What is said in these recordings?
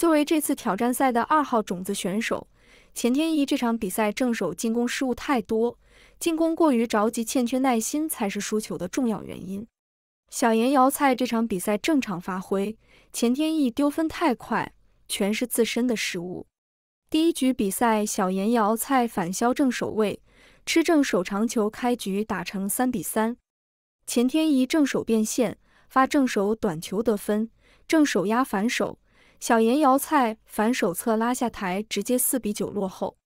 作为这次挑战赛的二号种子选手，钱天一这场比赛正手进攻失误太多，进攻过于着急，欠缺耐心才是输球的重要原因。小严瑶菜这场比赛正常发挥，钱天一丢分太快，全是自身的失误。第一局比赛，小严瑶菜反削正手位，吃正手长球，开局打成三比三。钱天一正手变线，发正手短球得分，正手压反手。小岩瑶菜反手侧拉下台，直接四比九落后。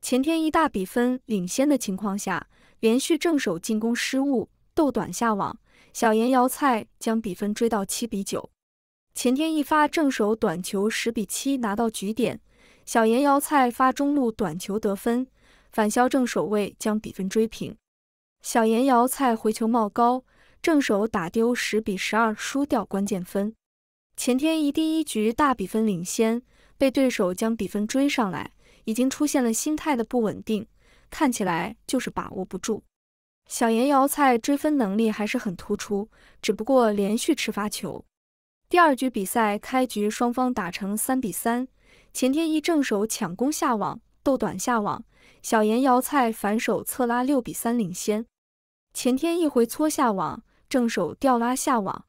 前天一大比分领先的情况下，连续正手进攻失误，斗短下网，小岩瑶菜将比分追到七比九。前天一发正手短球十比七拿到局点，小岩瑶菜发中路短球得分，反肖正手位将比分追平。小岩瑶菜回球冒高，正手打丢十比十二输掉关键分。前天一第一局大比分领先，被对手将比分追上来，已经出现了心态的不稳定，看起来就是把握不住。小严瑶菜追分能力还是很突出，只不过连续吃发球。第二局比赛开局双方打成三比三，前天一正手抢攻下网，斗短下网，小严瑶菜反手侧拉六比三领先。前天一回搓下网，正手吊拉下网。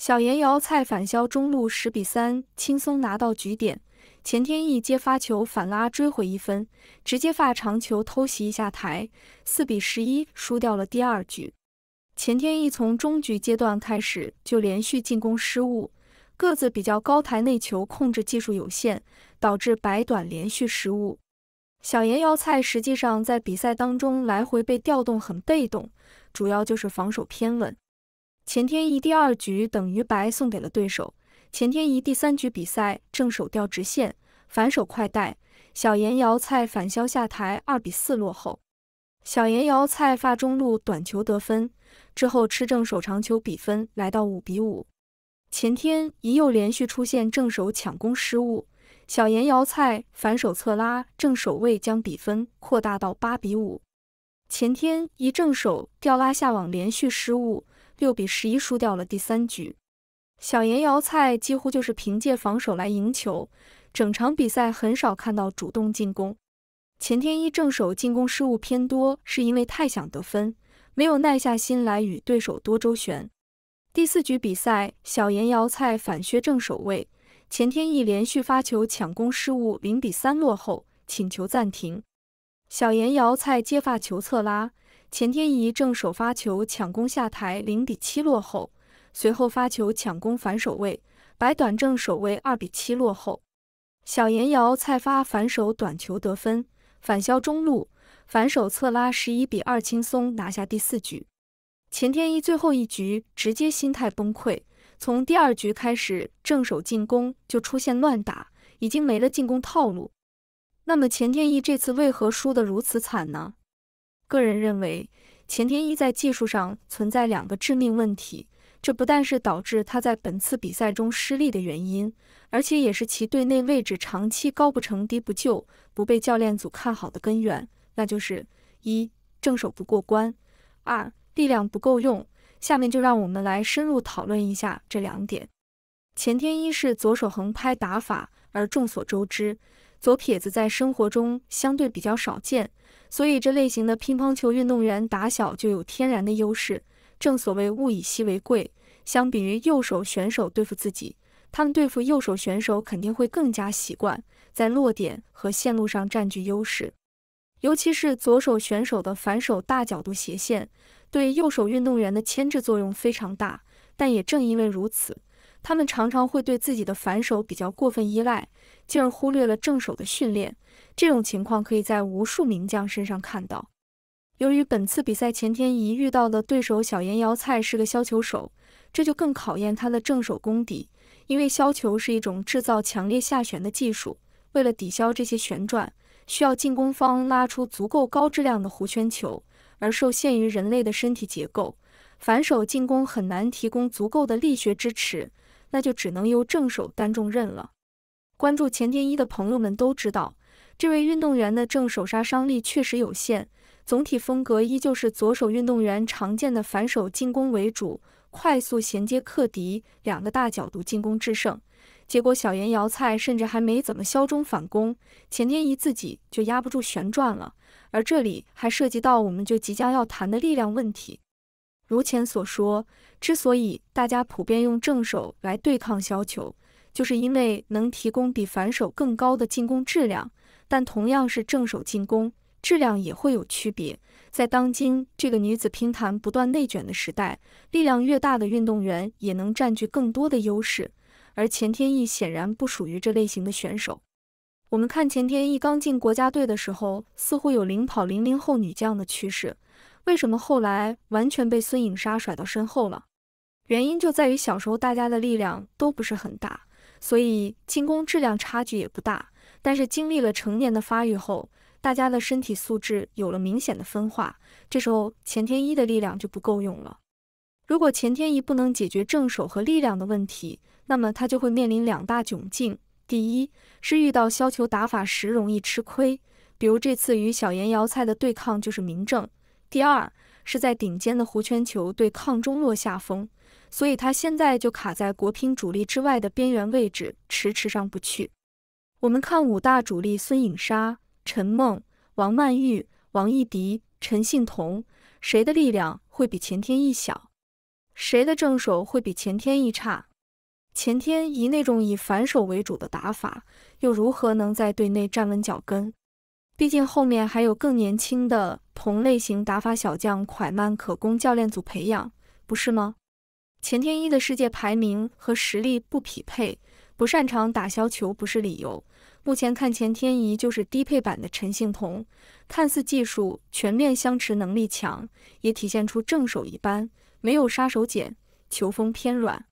小岩瑶菜反削中路十比三轻松拿到局点，钱天一接发球反拉追回一分，直接发长球偷袭一下台四比十一输掉了第二局。钱天一从中局阶段开始就连续进攻失误，个子比较高，台内球控制技术有限，导致白短连续失误。小岩瑶菜实际上在比赛当中来回被调动很被动，主要就是防守偏稳。前天一第二局等于白送给了对手。前天一第三局比赛正手吊直线，反手快带。小严瑶菜反削下台，二比四落后。小严瑶菜发中路短球得分，之后吃正手长球，比分来到五比五。前天一又连续出现正手抢攻失误，小严瑶菜反手侧拉正手位将比分扩大到八比五。前天一正手吊拉下网连续失误。六比十一输掉了第三局，小严瑶菜几乎就是凭借防守来赢球，整场比赛很少看到主动进攻。钱天一正手进攻失误偏多，是因为太想得分，没有耐下心来与对手多周旋。第四局比赛，小严瑶菜反削正手位，钱天一连续发球抢攻失误，零比三落后，请求暂停。小严瑶菜接发球侧拉。钱天一正手发球抢攻下台，零比七落后，随后发球抢攻反手位，白短正手位二比七落后，小严瑶蔡发反手短球得分，反削中路，反手侧拉十一比二轻松拿下第四局。钱天一最后一局直接心态崩溃，从第二局开始正手进攻就出现乱打，已经没了进攻套路。那么钱天一这次为何输得如此惨呢？个人认为，钱天一在技术上存在两个致命问题，这不但是导致他在本次比赛中失利的原因，而且也是其队内位置长期高不成低不就、不被教练组看好的根源。那就是一、正手不过关；二、力量不够用。下面就让我们来深入讨论一下这两点。钱天一是左手横拍打法，而众所周知，左撇子在生活中相对比较少见。所以，这类型的乒乓球运动员打小就有天然的优势。正所谓物以稀为贵，相比于右手选手对付自己，他们对付右手选手肯定会更加习惯，在落点和线路上占据优势。尤其是左手选手的反手大角度斜线，对右手运动员的牵制作用非常大。但也正因为如此。他们常常会对自己的反手比较过分依赖，进而忽略了正手的训练。这种情况可以在无数名将身上看到。由于本次比赛前天一遇到的对手小岩遥菜是个削球手，这就更考验他的正手功底。因为削球是一种制造强烈下旋的技术，为了抵消这些旋转，需要进攻方拉出足够高质量的弧圈球。而受限于人类的身体结构，反手进攻很难提供足够的力学支持。那就只能由正手担重任了。关注钱天一的朋友们都知道，这位运动员的正手杀伤力确实有限，总体风格依旧是左手运动员常见的反手进攻为主，快速衔接克敌两个大角度进攻制胜。结果小岩瑶菜甚至还没怎么削中反攻，钱天一自己就压不住旋转了。而这里还涉及到我们就即将要谈的力量问题。如前所说，之所以大家普遍用正手来对抗削球，就是因为能提供比反手更高的进攻质量。但同样是正手进攻，质量也会有区别。在当今这个女子乒坛不断内卷的时代，力量越大的运动员也能占据更多的优势。而钱天一显然不属于这类型的选手。我们看钱天一刚进国家队的时候，似乎有领跑零零后女将的趋势。为什么后来完全被孙颖莎甩到身后了？原因就在于小时候大家的力量都不是很大，所以进攻质量差距也不大。但是经历了成年的发育后，大家的身体素质有了明显的分化。这时候钱天一的力量就不够用了。如果钱天一不能解决正手和力量的问题，那么他就会面临两大窘境：第一是遇到削球打法时容易吃亏，比如这次与小严瑶菜的对抗就是明证。第二是在顶尖的弧圈球对抗中落下风，所以他现在就卡在国乒主力之外的边缘位置，迟迟上不去。我们看五大主力孙颖莎、陈梦、王曼玉、王艺迪、陈幸同，谁的力量会比钱天一小？谁的正手会比钱天一差？钱天一那种以反手为主的打法，又如何能在队内站稳脚跟？毕竟后面还有更年轻的同类型打法小将蒯曼可供教练组培养，不是吗？钱天一的世界排名和实力不匹配，不擅长打削球不是理由。目前看钱天一就是低配版的陈幸同，看似技术全面、相持能力强，也体现出正手一般，没有杀手锏，球风偏软。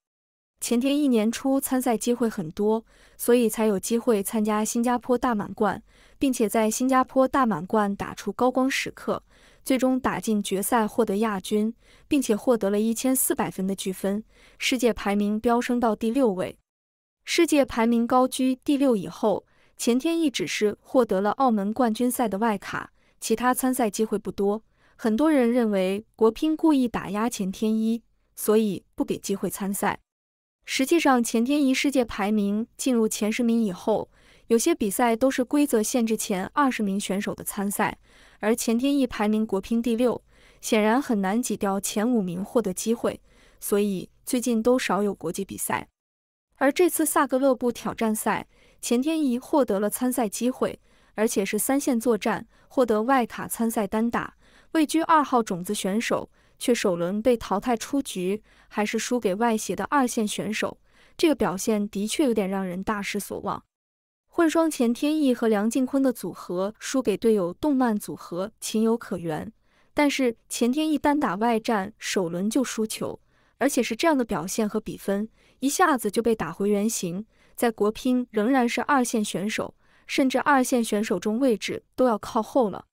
钱天一年初参赛机会很多，所以才有机会参加新加坡大满贯，并且在新加坡大满贯打出高光时刻，最终打进决赛获得亚军，并且获得了一千四百分的积分，世界排名飙升到第六位。世界排名高居第六以后，钱天一只是获得了澳门冠军赛的外卡，其他参赛机会不多。很多人认为国乒故意打压钱天一，所以不给机会参赛。实际上，钱天一世界排名进入前十名以后，有些比赛都是规则限制前二十名选手的参赛，而钱天一排名国乒第六，显然很难挤掉前五名获得机会，所以最近都少有国际比赛。而这次萨格勒布挑战赛，钱天一获得了参赛机会，而且是三线作战，获得外卡参赛单打，位居二号种子选手。却首轮被淘汰出局，还是输给外协的二线选手，这个表现的确有点让人大失所望。混双钱天一和梁靖昆的组合输给队友动漫组合，情有可原。但是钱天一单打外战首轮就输球，而且是这样的表现和比分，一下子就被打回原形，在国乒仍然是二线选手，甚至二线选手中位置都要靠后了。